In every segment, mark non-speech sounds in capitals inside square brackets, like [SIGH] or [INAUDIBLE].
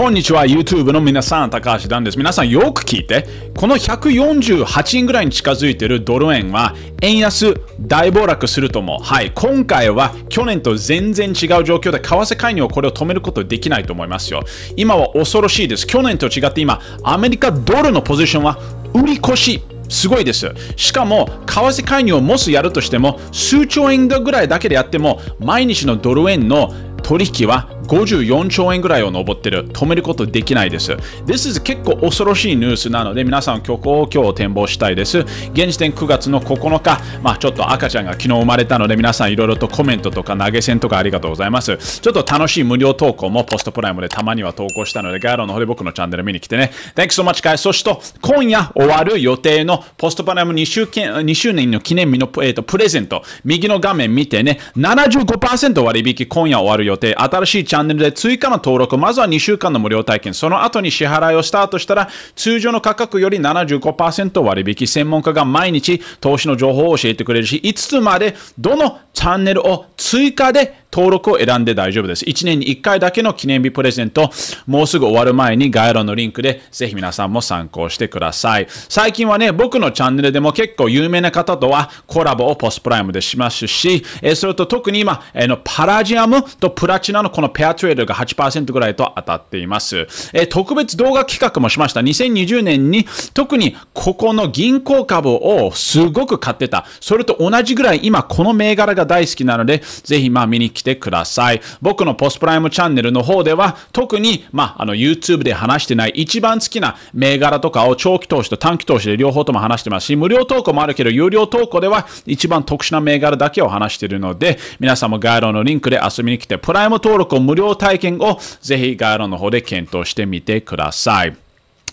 こんにちは、YouTube の皆さん、高橋なんです。皆さん、よく聞いて、この148円ぐらいに近づいているドル円は、円安大暴落するとも、はい、今回は去年と全然違う状況で、為替介入をこれを止めることできないと思いますよ。今は恐ろしいです。去年と違って今、アメリカドルのポジションは売り越し。すごいです。しかも、為替介入をもしやるとしても、数兆円ぐらいだけでやっても、毎日のドル円の取引は54兆円ぐらいを上ってる。止めることできないです。This is 結構恐ろしいニュースなので、皆さん今日、今日展望したいです。現時点9月の9日、まあ、ちょっと赤ちゃんが昨日生まれたので、皆さんいろいろとコメントとか投げ銭とかありがとうございます。ちょっと楽しい無料投稿もポストプライムでたまには投稿したので、ガイロの方で僕のチャンネル見に来てね。Thanks so much, guys. そして、今夜終わる予定のポストプライム2周 ,2 周年の記念日の、えと、プレゼント、右の画面見てね、75%割引今夜終わる予定予定。新しいチャンネルで追加の登録、まずは2週間の無料体験、その後に支払いをスタートしたら、通常の価格より75%割引、専門家が毎日投資の情報を教えてくれるし、5つまでどのチャンネルを追加で登録を選んで大丈夫です。1年に1回だけの記念日プレゼント、もうすぐ終わる前に概要欄のリンクで、ぜひ皆さんも参考してください。最近はね、僕のチャンネルでも結構有名な方とはコラボをポスプライムでしますし、えそれと特に今、えのパラジアムとプラチナのこのペアトレードが8%ぐらいと当たっています。え特別動画企画もしました。2020年に特にここの銀行株をすごく買ってた。それと同じぐらい今この銘柄が大好きなので、ぜひまあ見に来きてください。僕のポスプライムチャンネルの方では、特に、まあ、あの、YouTube で話してない一番好きな銘柄とかを長期投資と短期投資で両方とも話してますし、無料投稿もあるけど、有料投稿では一番特殊な銘柄だけを話しているので、皆さんも概要のリンクで遊びに来て、プライム登録を無料体験をぜひ概要欄の方で検討してみてください。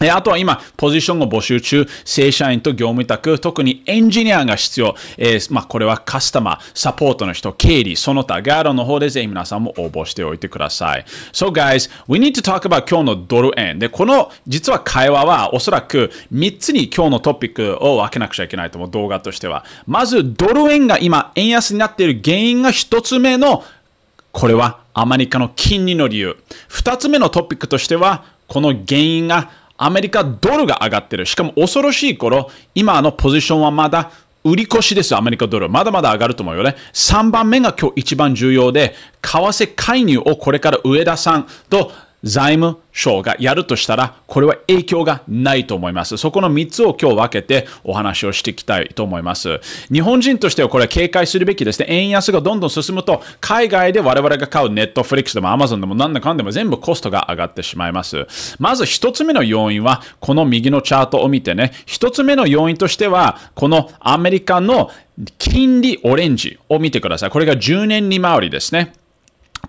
えあとは今、ポジションを募集中、正社員と業務委託、特にエンジニアが必要。えー、まあ、これはカスタマー、サポートの人、経理、その他、ガードの方でぜひ皆さんも応募しておいてください。So guys, we need to talk about 今日のドル円。で、この、実は会話はおそらく3つに今日のトピックを分けなくちゃいけないと思う、動画としては。まず、ドル円が今、円安になっている原因が1つ目の、これはアメリカの金利の理由。2つ目のトピックとしては、この原因がアメリカドルが上がってる。しかも恐ろしい頃、今のポジションはまだ売り越しですアメリカドル。まだまだ上がると思うよね。3番目が今日一番重要で、為替介入をこれから上田さんと財務省がやるとしたら、これは影響がないと思います。そこの3つを今日分けてお話をしていきたいと思います。日本人としてはこれは警戒するべきですね。円安がどんどん進むと、海外で我々が買うネットフリックスでも Amazon でもなんだかんでも全部コストが上がってしまいます。まず1つ目の要因は、この右のチャートを見てね、1つ目の要因としては、このアメリカの金利オレンジを見てください。これが10年利回りですね。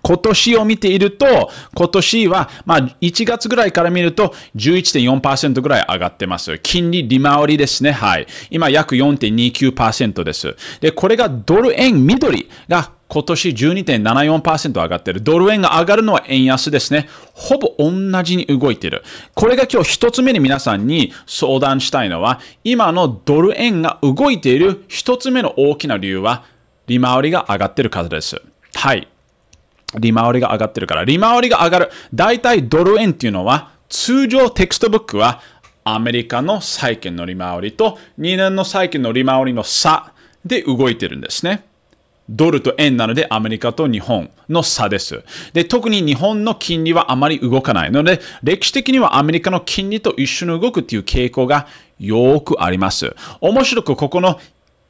今年を見ていると、今年は、まあ、1月ぐらいから見ると、11.4%ぐらい上がってます。金利利回りですね。はい。今、約4.29%です。で、これがドル円緑が今年12.74%上がってる。ドル円が上がるのは円安ですね。ほぼ同じに動いてる。これが今日一つ目に皆さんに相談したいのは、今のドル円が動いている一つ目の大きな理由は、利回りが上がってる数です。はい。利回りが上がってるから、利回りが上がる。大体ドル円っていうのは、通常テクストブックは、アメリカの債券の利回りと2年の債券の利回りの差で動いてるんですね。ドルと円なのでアメリカと日本の差です。で、特に日本の金利はあまり動かないので、歴史的にはアメリカの金利と一緒に動くっていう傾向がよくあります。面白くここの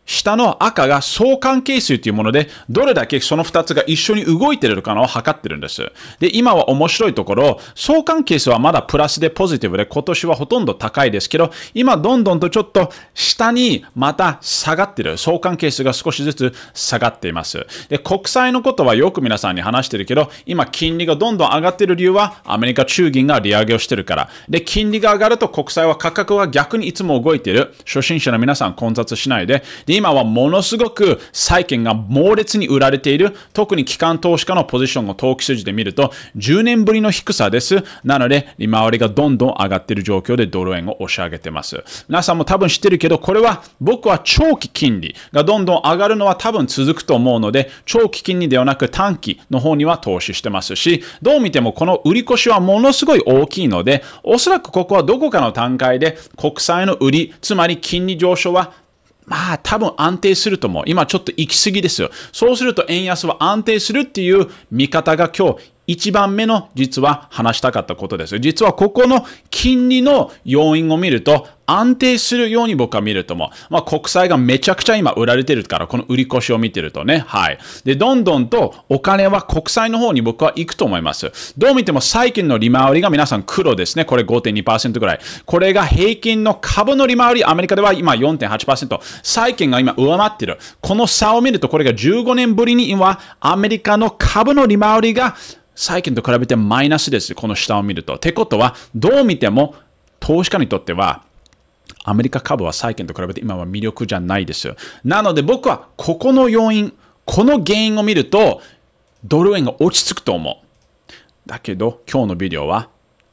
下の赤が相関係数というもので、どれだけその2つが一緒に動いてるかのを測ってるんです。で、今は面白いところ、相関係数はまだプラスでポジティブで、今年はほとんど高いですけど、今どんどんとちょっと下にまた下がってる。相関係数が少しずつ下がっています。で、国債のことはよく皆さんに話してるけど、今金利がどんどん上がってる理由は、アメリカ中銀が利上げをしてるから。で、金利が上がると国債は価格は逆にいつも動いてる。初心者の皆さん混雑しないで。で今はものすごく債券が猛烈に売られている、特に機関投資家のポジションを投機筋で見ると、10年ぶりの低さです。なので、利回りがどんどん上がっている状況でドル円を押し上げてます。皆さんも多分知ってるけど、これは僕は長期金利がどんどん上がるのは多分続くと思うので、長期金利ではなく短期の方には投資してますし、どう見てもこの売り越しはものすごい大きいので、おそらくここはどこかの段階で国債の売り、つまり金利上昇はまあ多分安定すると思う。今ちょっと行き過ぎですよ。そうすると円安は安定するっていう見方が今日一番目の実は話したかったことです。実はここの金利の要因を見ると安定するように僕は見るとも、まあ、国債がめちゃくちゃ今売られてるから、この売り越しを見てるとね、はい。で、どんどんとお金は国債の方に僕は行くと思います。どう見ても債券の利回りが皆さん黒ですね。これ5.2%ぐらい。これが平均の株の利回り、アメリカでは今4.8%。債券が今上回ってる。この差を見ると、これが15年ぶりに今、アメリカの株の利回りが債券と比べてマイナスです。この下を見ると。ってことは、どう見ても投資家にとっては、アメリカ株は債券と比べて今は魅力じゃないです。なので僕はここの要因、この原因を見ると、ドル円が落ち着くと思う。だけど、今日のビデオは、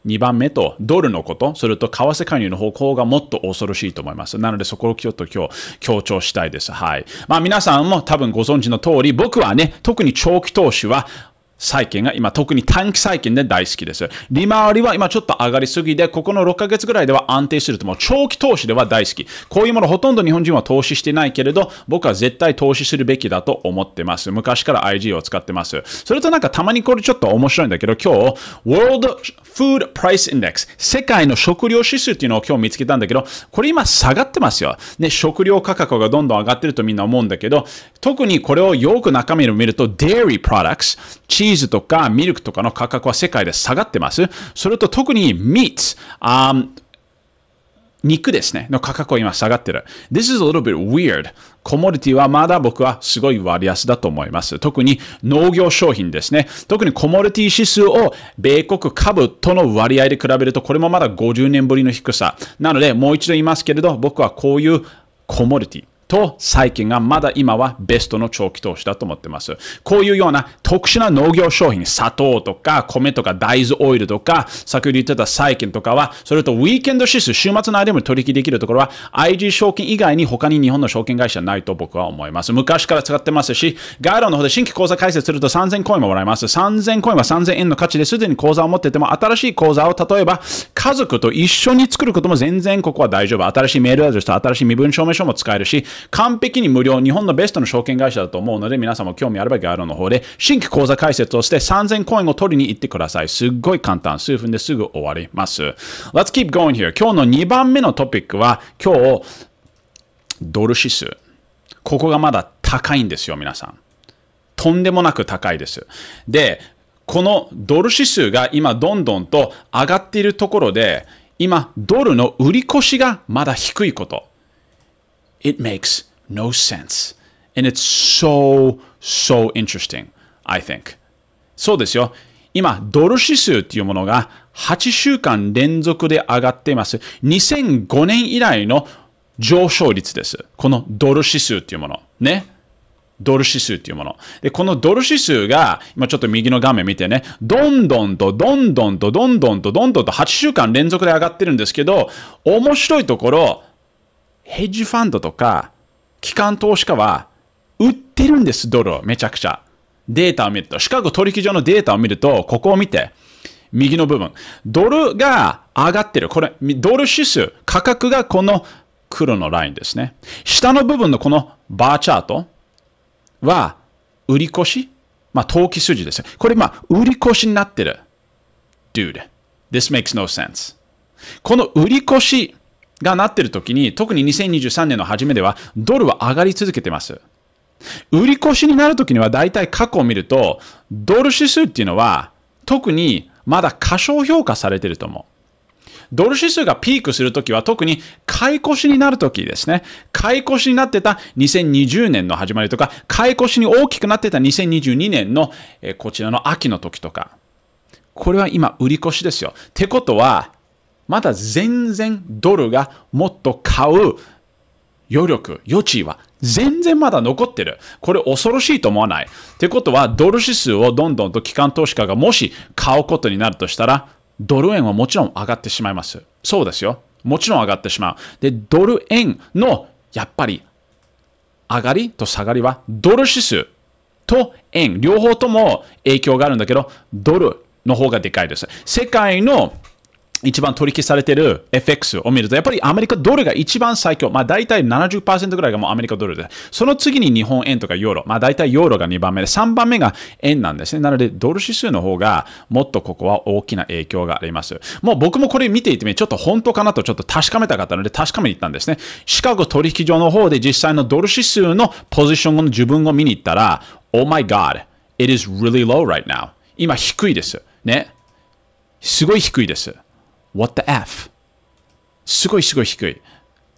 2番目とドルのこと、それと為替介入の方向がもっと恐ろしいと思います。なのでそこをちょっと今日強調したいです。はい。まあ皆さんも多分ご存知の通り、僕はね、特に長期投資は債券が今特に短期債券で大好きです。利回りは今ちょっと上がりすぎで、ここの6ヶ月ぐらいでは安定すると思う。長期投資では大好き。こういうものほとんど日本人は投資してないけれど、僕は絶対投資するべきだと思ってます。昔から IG を使ってます。それとなんかたまにこれちょっと面白いんだけど、今日、World Food Price Index 世界の食料指数っていうのを今日見つけたんだけど、これ今下がってますよ。ね、食料価格がどんどん上がってるとみんな思うんだけど、特にこれをよく中身を見ると、Dairy Products、チーズとかミルクとかの価格は世界で下がってます。それと特に m e a t um, 肉ですね、の価格は今下がってる。This is a little bit weird. コモディティはまだ僕はすごい割安だと思います。特に農業商品ですね。特にコモディティ指数を米国株との割合で比べると、これもまだ50年ぶりの低さ。なので、もう一度言いますけれど、僕はこういうコモディティ。と最近がまだ今はベストの長期投資だと思ってます。こういうような特殊な農業商品、砂糖とか米とか大豆オイルとか、先ほど言ってた債券とかは、それとウィーケンド指数、週末の間も取引できるところは IG 証券以外に他に日本の証券会社ないと僕は思います。昔から使ってますし、概論の方で新規口座開設すると3000コインももらえます。3000コインは3000円の価値ですでに口座を持ってても、新しい口座を例えば家族と一緒に作ることも全然ここは大丈夫。新しいメールアドレスと新しい身分証明書も使えるし、完璧に無料、日本のベストの証券会社だと思うので、皆さんも興味あるばきあるの方で、新規口座開設をして3000コインを取りに行ってください。すっごい簡単。数分ですぐ終わります。Let's keep going here. 今日の2番目のトピックは、今日、ドル指数。ここがまだ高いんですよ、皆さん。とんでもなく高いです。で、このドル指数が今どんどんと上がっているところで、今、ドルの売り越しがまだ低いこと。It makes no sense. And it's so, so interesting, I think. そうですよ。今、ドル指数っていうものが8週間連続で上がっています。2005年以来の上昇率です。このドル指数っていうもの。ね。ドル指数っていうもの。で、このドル指数が、今ちょっと右の画面見てね、どんどんとどんどんとどんどんとどんどんと8週間連続で上がってるんですけど、面白いところ、ヘッジファンドとか、機関投資家は、売ってるんです、ドルを、めちゃくちゃ。データを見ると、シカゴ取引所のデータを見ると、ここを見て、右の部分。ドルが上がってる。これ、ドル指数、価格がこの黒のラインですね。下の部分のこのバーチャートは、売り越しまあ、投機筋ですこれ、まあ、売り越しになってる。Dude, this makes no sense. この売り越しがなっているときに、特に2023年の初めでは、ドルは上がり続けてます。売り越しになるときには、大体過去を見ると、ドル指数っていうのは、特にまだ過小評価されていると思う。ドル指数がピークするときは特に買い越しになるときですね。買い越しになってた2020年の始まりとか、買い越しに大きくなってた2022年の、えこちらの秋の時とか。これは今売り越しですよ。ってことは、まだ全然ドルがもっと買う余力、余地は全然まだ残ってる。これ恐ろしいと思わない。ってことは、ドル指数をどんどんと機関投資家がもし買うことになるとしたら、ドル円はもちろん上がってしまいます。そうですよ。もちろん上がってしまう。で、ドル円のやっぱり上がりと下がりはドル指数と円、両方とも影響があるんだけど、ドルの方がでかいです。世界の一番取引されてる FX を見ると、やっぱりアメリカドルが一番最強。まあ大体70%ぐらいがもうアメリカドルで、その次に日本円とかヨーロ。まあ大体ヨーロが2番目で、3番目が円なんですね。なのでドル指数の方がもっとここは大きな影響があります。もう僕もこれ見ていて、ちょっと本当かなとちょっと確かめたかったので確かめに行ったんですね。シカゴ取引所の方で実際のドル指数のポジションの自分を見に行ったら、Oh my god, it is really low right now. 今低いです。ね。すごい低いです。What the F? すごいすごい低い。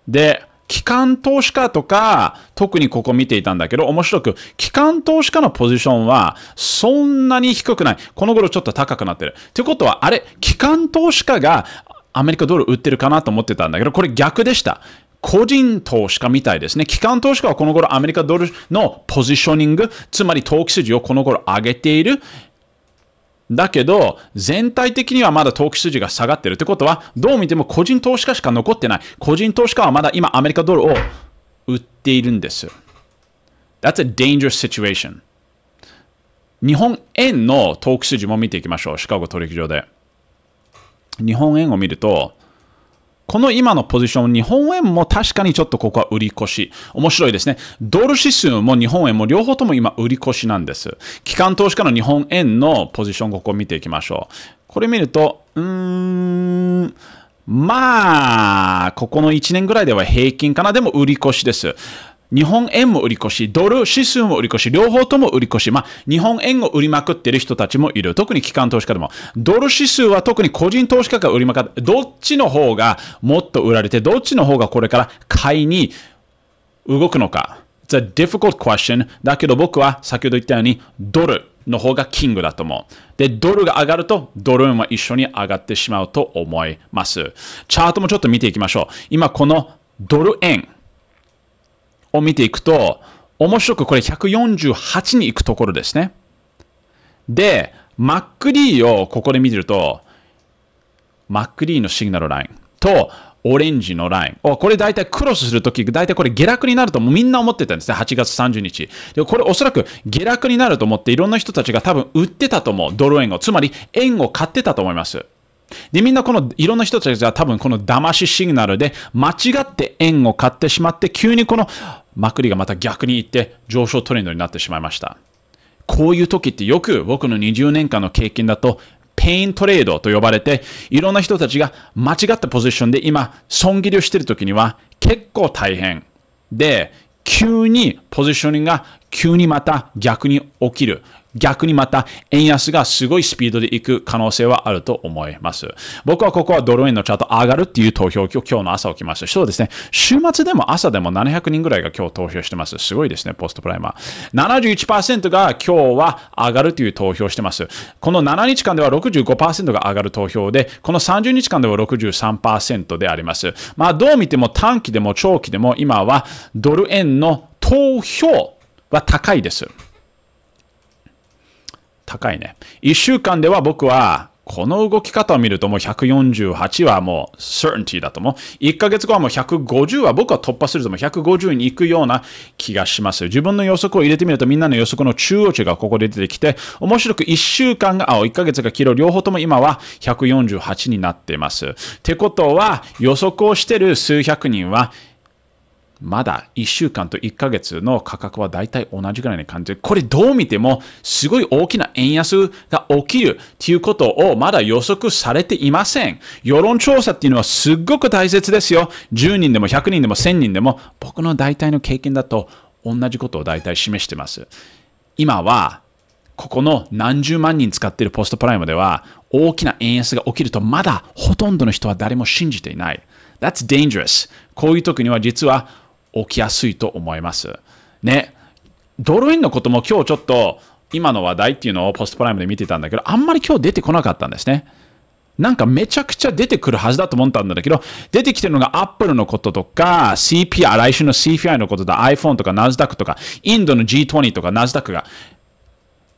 で、機関投資家とか、特にここ見ていたんだけど、面白く、機関投資家のポジションは、そんなに低くない。この頃ちょっと高くなってる。ということは、あれ、機関投資家がアメリカドル売ってるかなと思ってたんだけど、これ逆でした。個人投資家みたいですね。機関投資家はこの頃アメリカドルのポジショニング、つまり投機筋をこの頃上げているだけど、全体的にはまだ投機筋が下がってるってことは、どう見ても個人投資家しか残ってない。個人投資家はまだ今アメリカドルを売っているんです That's a dangerous situation. 日本円の投機筋も見ていきましょう。シカゴ取引所で。日本円を見ると、この今のポジション、日本円も確かにちょっとここは売り越し。面白いですね。ドル指数も日本円も両方とも今売り越しなんです。機関投資家の日本円のポジション、ここを見ていきましょう。これ見ると、うーん、まあ、ここの1年ぐらいでは平均かな。でも売り越しです。日本円も売り越し、ドル指数も売り越し、両方とも売り越し、まあ、日本円を売りまくってる人たちもいる。特に機関投資家でも。ドル指数は特に個人投資家が売りまくって、どっちの方がもっと売られて、どっちの方がこれから買いに動くのか。It's a difficult question. だけど僕は先ほど言ったように、ドルの方がキングだと思う。で、ドルが上がると、ドル円は一緒に上がってしまうと思います。チャートもちょっと見ていきましょう。今このドル円。を見ていくと、面白くこれ148に行くところですね。で、MacD をここで見てると、MacD のシグナルラインとオレンジのライン。おこれ大体クロスするとき、大体これ下落になるとみんな思ってたんですね。8月30日。で、これおそらく下落になると思っていろんな人たちが多分売ってたと思う。ドル円を。つまり円を買ってたと思います。で、みんなこのいろんな人たちが多分この騙しシグナルで間違って円を買ってしまって、急にこのまくりがまた逆にいって上昇トレンドになってしまいました。こういう時ってよく僕の20年間の経験だと、ペイントレードと呼ばれて、いろんな人たちが間違ったポジションで今、損切りをしている時には結構大変。で、急にポジショニングが急にまた逆に起きる。逆にまた円安がすごいスピードでいく可能性はあると思います。僕はここはドル円のチャート上がるっていう投票を今日の朝起きました。そうですね。週末でも朝でも700人ぐらいが今日投票してます。すごいですね、ポストプライマー。71%が今日は上がるという投票してます。この7日間では65%が上がる投票で、この30日間では63%であります。まあどう見ても短期でも長期でも今はドル円の投票は高いです。高いね。1週間では僕は、この動き方を見るともう148はもう certainty だと思う。1ヶ月後はもう150は僕は突破するともう150に行くような気がします。自分の予測を入れてみるとみんなの予測の中央値がここで出てきて、面白く1週間が、あ、1ヶ月が切る両方とも今は148になっています。ってことは予測をしてる数百人はまだ1週間と1ヶ月の価格は大体同じぐらいの感じで、これどう見てもすごい大きな円安が起きるっていうことをまだ予測されていません。世論調査っていうのはすっごく大切ですよ。10人でも100人でも1000人でも僕の大体の経験だと同じことを大体示してます。今はここの何十万人使っているポストプライムでは大きな円安が起きるとまだほとんどの人は誰も信じていない。That's dangerous. こういう時には実は起きやすいと思います。ね。ドルインのことも今日ちょっと今の話題っていうのをポストプライムで見てたんだけど、あんまり今日出てこなかったんですね。なんかめちゃくちゃ出てくるはずだと思ったんだけど、出てきてるのが Apple のこととか、CPI、来週の CPI のことだ、iPhone とか NASDAQ とか、インドの G20 とか NASDAQ が、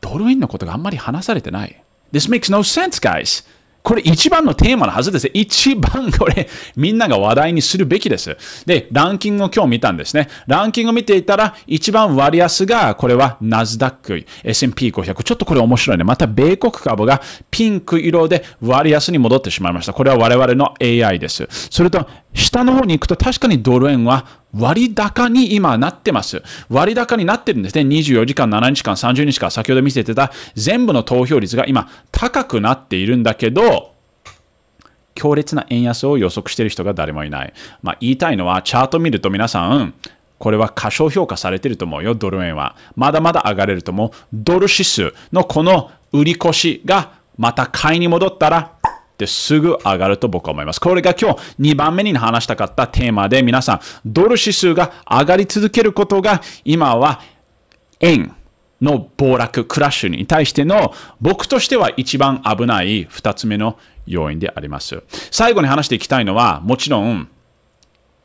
ドルインのことがあんまり話されてない。This makes no sense, guys. これ一番のテーマのはずです。一番これ、みんなが話題にするべきです。で、ランキングを今日見たんですね。ランキングを見ていたら、一番割安が、これはナスダック、S&P500。ちょっとこれ面白いね。また、米国株がピンク色で割安に戻ってしまいました。これは我々の AI です。それと、下の方に行くと確かにドル円は割高に今なってます。割高になってるんですね。24時間、7日間、30日間、先ほど見せてた全部の投票率が今高くなっているんだけど、強烈な円安を予測している人が誰もいない。まあ、言いたいのは、チャート見ると皆さん、これは過小評価されてると思うよ、ドル円は。まだまだ上がれると思う。ドル指数のこの売り越しがまた買いに戻ったらってすぐ上がると僕は思います。これが今日2番目に話したかったテーマで皆さん、ドル指数が上がり続けることが今は円の暴落、クラッシュに対しての僕としては一番危ない2つ目の要因であります。最後に話していきたいのはもちろん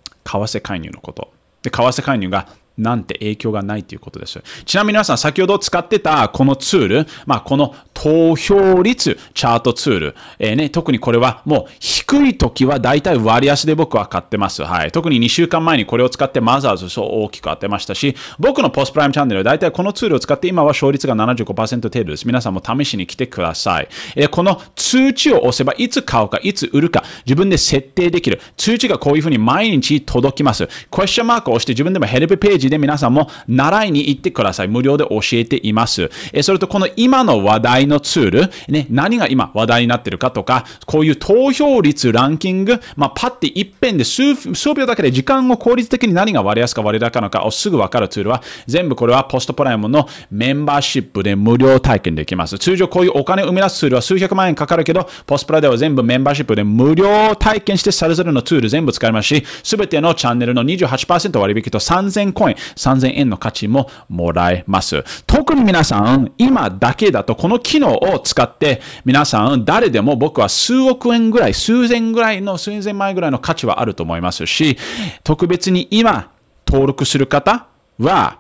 為替介入のこと。で、為替介入がなんて影響がないということです。ちなみに皆さん、先ほど使ってたこのツール、まあ、この投票率チャートツール、えー、ね、特にこれはもう低い時は大体割安で僕は買ってます。はい。特に2週間前にこれを使ってマザーズを大きく当てましたし、僕のポスプライムチャンネルは大体このツールを使って今は勝率が75%程度です。皆さんも試しに来てください。えー、この通知を押せばいつ買うか、いつ売るか、自分で設定できる。通知がこういうふうに毎日届きます。クエスチョンマークを押して自分でもヘルプページジで皆さんも習いに行ってください。無料で教えています。えそれとこの今の話題のツール、ね、何が今話題になってるかとか、こういう投票率、ランキング、まあ、パッて一遍で数数秒だけで時間を効率的に何が割安か割高なのかをすぐ分かるツールは、全部これはポストプライムのメンバーシップで無料体験できます。通常こういうお金を生み出すツールは数百万円かかるけど、ポストプラでは全部メンバーシップで無料体験して、それぞれのツール全部使いますし、すべてのチャンネルの28%割引と3000コイン、3000円の価値ももらえます。特に皆さん、今だけだとこの機能を使って、皆さん、誰でも僕は数億円ぐらい、数千ぐらいの、数千万円ぐらいの価値はあると思いますし、特別に今、登録する方は、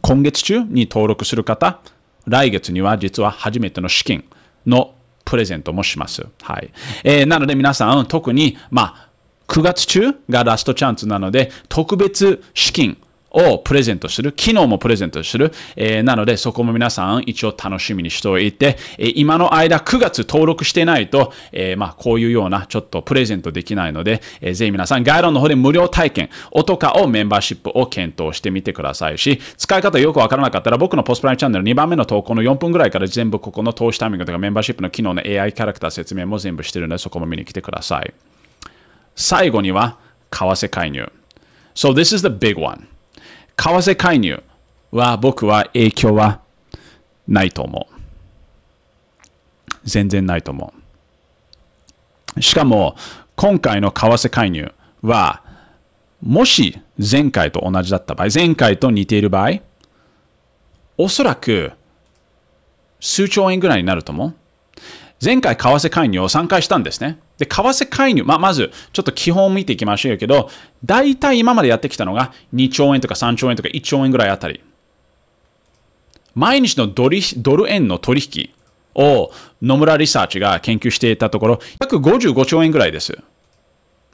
今月中に登録する方、来月には実は初めての資金のプレゼントもします。はい。えー、なので皆さん、特に、まあ、9月中がラストチャンスなので、特別資金をプレゼントする。機能もプレゼントする。えー、なので、そこも皆さん一応楽しみにしておいて、えー、今の間9月登録してないと、えー、まあ、こういうようなちょっとプレゼントできないので、えー、ぜひ皆さん概要欄の方で無料体験、音かをメンバーシップを検討してみてくださいし、使い方よくわからなかったら僕のポスプライムチャンネル2番目の投稿の4分ぐらいから全部ここの投資タイミングとかメンバーシップの機能の AI キャラクター説明も全部してるので、そこも見に来てください。最後には、為替介入。So this is the big one. 為替介入は僕は影響はないと思う。全然ないと思う。しかも、今回の為替介入は、もし前回と同じだった場合、前回と似ている場合、おそらく数兆円ぐらいになると思う。前回為替介入を3回したんですね。で、為替介入、まあ、まず、ちょっと基本を見ていきましょうけど、大体今までやってきたのが2兆円とか3兆円とか1兆円ぐらいあたり。毎日のドドル円の取引を野村リサーチが研究していたところ、約55兆円ぐらいです。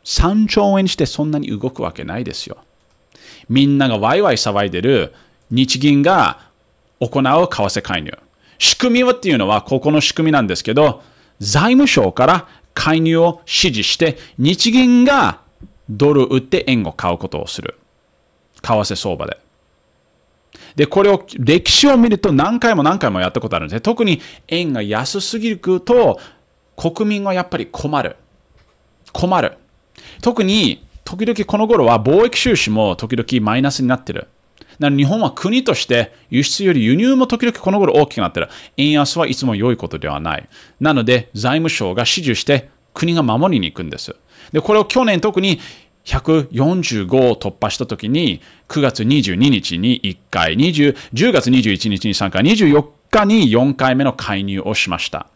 3兆円してそんなに動くわけないですよ。みんながワイワイ騒いでる日銀が行う為替介入。仕組みはっていうのは、ここの仕組みなんですけど、財務省から介入を指示して、日銀がドル売って円を買うことをする。為替相場で。で、これを、歴史を見ると何回も何回もやったことあるんですね。特に円が安すぎると、国民はやっぱり困る。困る。特に、時々この頃は貿易収支も時々マイナスになってる。なので日本は国として輸出より輸入も時々この頃大きくなってる。円安はいつも良いことではない。なので財務省が支持して国が守りに行くんです。で、これを去年特に145を突破した時に9月22日に1回、20 10月21日に3回、24日に4回目の介入をしました。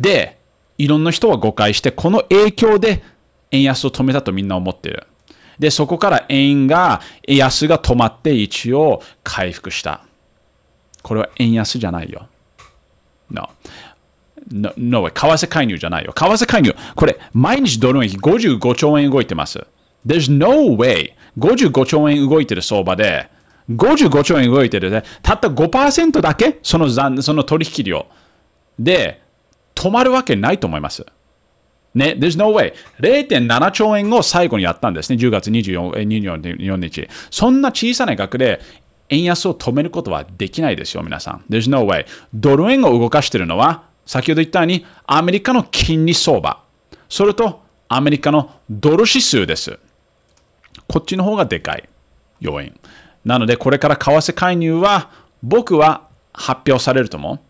で、いろんな人は誤解して、この影響で円安を止めたとみんな思ってる。で、そこから円が、安が止まって一応回復した。これは円安じゃないよ。No. No, no 為替介入じゃないよ。為替介入。これ、毎日ドル円55兆円動いてます。There's no way 55兆円動いてる相場で、55兆円動いてるで、たった5%だけそのその取引量で止まるわけないと思います。ね、there's no way。0.7兆円を最後にやったんですね、10月 24, 24日。そんな小さな額で、円安を止めることはできないですよ、皆さん。There's no way。ドル円を動かしているのは、先ほど言ったように、アメリカの金利相場。それと、アメリカのドル指数です。こっちの方がでかい要因。なので、これから為替介入は、僕は発表されると思う。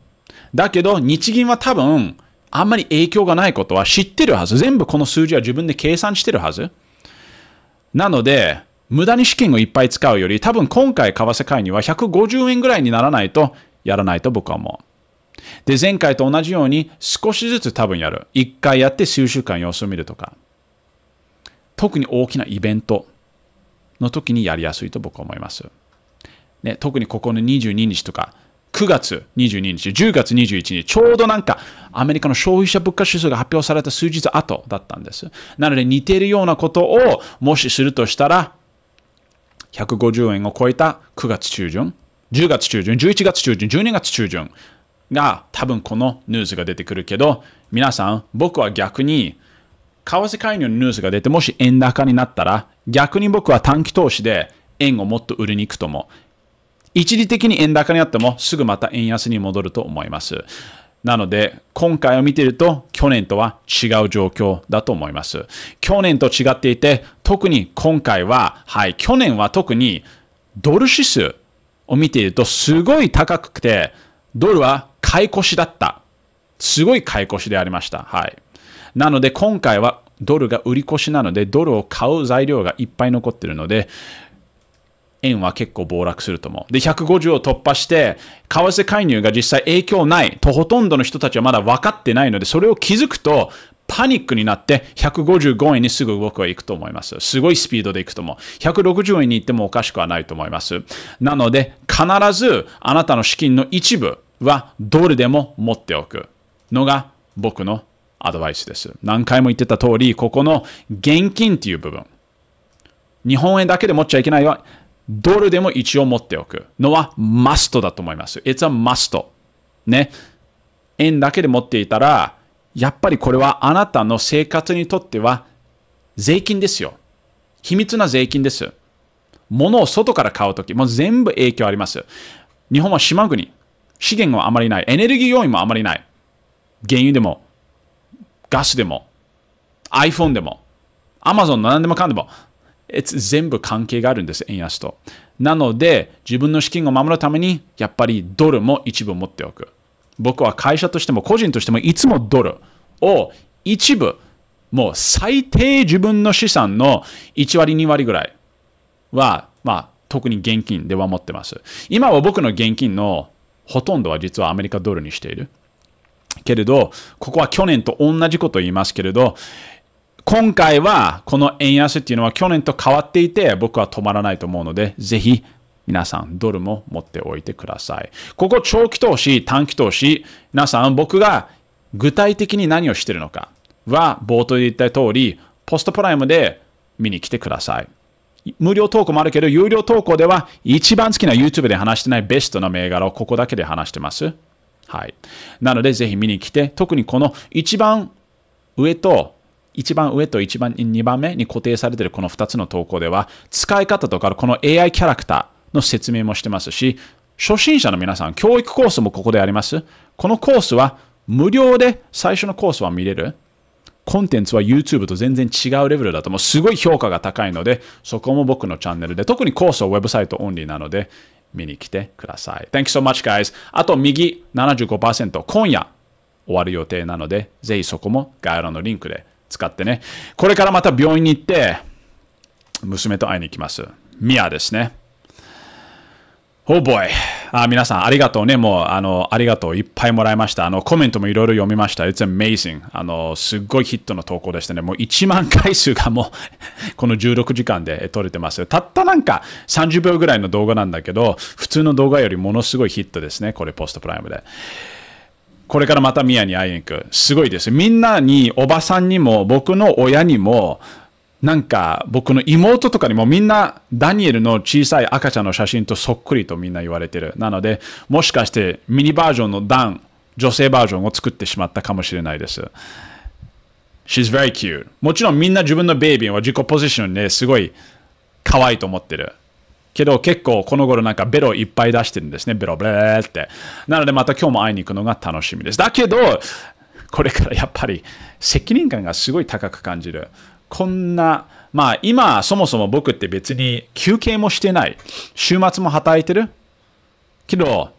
だけど、日銀は多分、あんまり影響がないことは知ってるはず。全部この数字は自分で計算してるはず。なので、無駄に資金をいっぱい使うより、多分今回為替介入は150円ぐらいにならないとやらないと僕は思う。で、前回と同じように少しずつ多分やる。1回やって数週間様子を見るとか。特に大きなイベントの時にやりやすいと僕は思います。ね、特にここの22日とか、9月22日、10月21日、ちょうどなんかアメリカの消費者物価指数が発表された数日後だったんです。なので似ているようなことをもしするとしたら、150円を超えた9月中旬、10月中旬、11月中旬、12月中旬が多分このニュースが出てくるけど、皆さん、僕は逆に、為替介入のニュースが出て、もし円高になったら、逆に僕は短期投資で円をもっと売りに行くとも、一時的に円高になってもすぐまた円安に戻ると思います。なので、今回を見ていると、去年とは違う状況だと思います。去年と違っていて、特に今回は、はい、去年は特にドル指数を見ていると、すごい高くて、ドルは買い越しだった。すごい買い越しでありました。はい。なので、今回はドルが売り越しなので、ドルを買う材料がいっぱい残っているので、円は結構暴落すると思う。で、150を突破して、為替介入が実際影響ない、とほとんどの人たちはまだ分かってないので、それを気づくと、パニックになって155円にすぐ僕は行くと思います。すごいスピードで行くと思う。160円に行ってもおかしくはないと思います。なので、必ずあなたの資金の一部はドルでも持っておくのが僕のアドバイスです。何回も言ってた通り、ここの現金っていう部分。日本円だけで持っちゃいけないよ。ドルでも一応持っておくのはマストだと思います。It's a must. ね。円だけで持っていたら、やっぱりこれはあなたの生活にとっては税金ですよ。秘密な税金です。物を外から買うとき、もう全部影響あります。日本は島国。資源はあまりない。エネルギー要因もあまりない。原油でも、ガスでも、iPhone でも、Amazon の何でもかんでも、全部関係があるんです、円安と。なので、自分の資金を守るために、やっぱりドルも一部持っておく。僕は会社としても個人としてもいつもドルを一部、もう最低自分の資産の1割、2割ぐらいは、まあ、特に現金では持ってます。今は僕の現金のほとんどは実はアメリカドルにしている。けれど、ここは去年と同じことを言いますけれど、今回はこの円安っていうのは去年と変わっていて僕は止まらないと思うので、ぜひ皆さんドルも持っておいてください。ここ長期投資、短期投資、皆さん僕が具体的に何をしてるのかは冒頭で言った通り、ポストプライムで見に来てください。無料投稿もあるけど、有料投稿では一番好きな YouTube で話してないベストな銘柄をここだけで話してます。はい。なのでぜひ見に来て、特にこの一番上と一番上と一番二番目に固定されているこの二つの投稿では、使い方とかこの AI キャラクターの説明もしてますし、初心者の皆さん、教育コースもここであります。このコースは無料で最初のコースは見れる。コンテンツは YouTube と全然違うレベルだともうすごい評価が高いので、そこも僕のチャンネルで、特にコースはウェブサイトオンリーなので、見に来てください。Thank you so much, guys. あと右75%、今夜終わる予定なので、ぜひそこも概要欄のリンクで使ってね。これからまた病院に行って、娘と会いに行きます。ミアですね。おぼい。あ、皆さんありがとうね。もう、あの、ありがとう。いっぱいもらいました。あの、コメントもいろいろ読みました。It's amazing. あの、すっごいヒットの投稿でしたね。もう1万回数がもう [LAUGHS] この16時間で撮れてます。たったなんか30秒ぐらいの動画なんだけど、普通の動画よりものすごいヒットですね。これ、ポストプライムで。これからまた宮に会いに行く。すごいです。みんなに、おばさんにも、僕の親にも、なんか僕の妹とかにもみんなダニエルの小さい赤ちゃんの写真とそっくりとみんな言われてる。なので、もしかしてミニバージョンのダン、女性バージョンを作ってしまったかもしれないです。She's very cute. もちろんみんな自分のベイビーは自己ポジションですごい可愛いと思ってる。けど結構この頃なんかベロいっぱい出してるんですね。ベロブレーって。なのでまた今日も会いに行くのが楽しみです。だけど、これからやっぱり責任感がすごい高く感じる。こんな、まあ今そもそも僕って別に休憩もしてない。週末も働いてる。けど、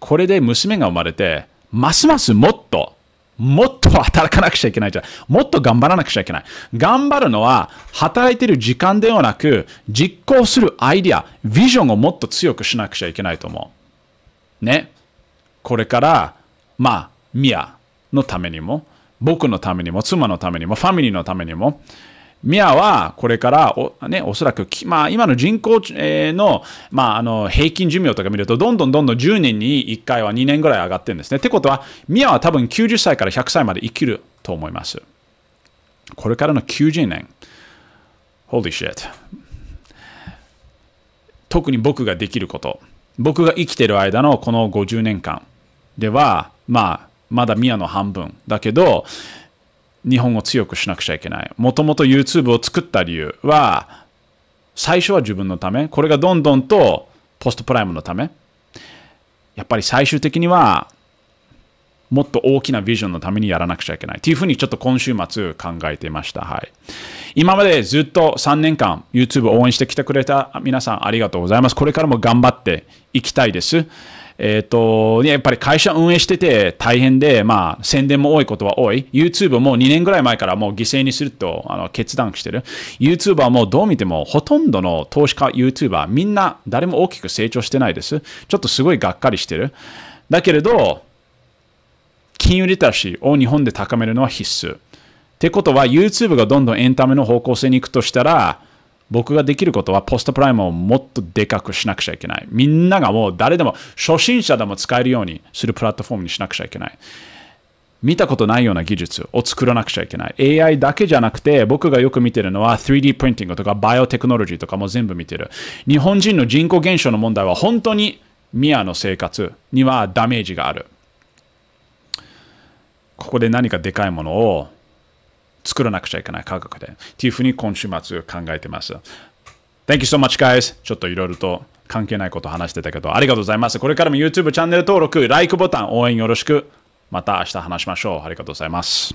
これで娘が生まれて、ますますもっともっと働かなくちゃいけないじゃん。もっと頑張らなくちゃいけない。頑張るのは、働いてる時間ではなく、実行するアイディア、ビジョンをもっと強くしなくちゃいけないと思う。ね。これから、まあ、ミアのためにも、僕のためにも、妻のためにも、ファミリーのためにも、ミアはこれからお、ね、おそらく、まあ、今の人口の,、まあ、あの平均寿命とか見ると、どんどんどんどん10年に1回は2年ぐらい上がってるんですね。ってことは、ミアは多分90歳から100歳まで生きると思います。これからの90年。Holy shit. 特に僕ができること。僕が生きてる間のこの50年間では、まあ、まだミアの半分。だけど、日本を強くしなくちゃいけない。もともと YouTube を作った理由は、最初は自分のため、これがどんどんとポストプライムのため、やっぱり最終的には、もっと大きなビジョンのためにやらなくちゃいけない。というふうにちょっと今週末考えていました。はい。今までずっと3年間 YouTube を応援してきてくれた皆さんありがとうございます。これからも頑張っていきたいです。えっ、ー、と、やっぱり会社運営してて大変で、まあ、宣伝も多いことは多い。YouTube も2年ぐらい前からもう犠牲にするとあの決断してる。YouTuber もどう見てもほとんどの投資家 YouTuber みんな誰も大きく成長してないです。ちょっとすごいがっかりしてる。だけれど、金融リテラシーを日本で高めるのは必須。ってことは YouTube がどんどんエンタメの方向性に行くとしたら、僕ができることはポストプライムをもっとでかくしなくちゃいけない。みんながもう誰でも初心者でも使えるようにするプラットフォームにしなくちゃいけない。見たことないような技術を作らなくちゃいけない。AI だけじゃなくて、僕がよく見てるのは 3D プリンティングとかバイオテクノロジーとかも全部見てる。日本人の人口減少の問題は本当にミアの生活にはダメージがある。ここで何かでかいものを作らなくちゃいけない価格で。っていうふうに今週末考えてます。Thank you so much, guys. ちょっといろいろと関係ないこと話してたけど、ありがとうございます。これからも YouTube チャンネル登録、LIKE ボタン、応援よろしく。また明日話しましょう。ありがとうございます。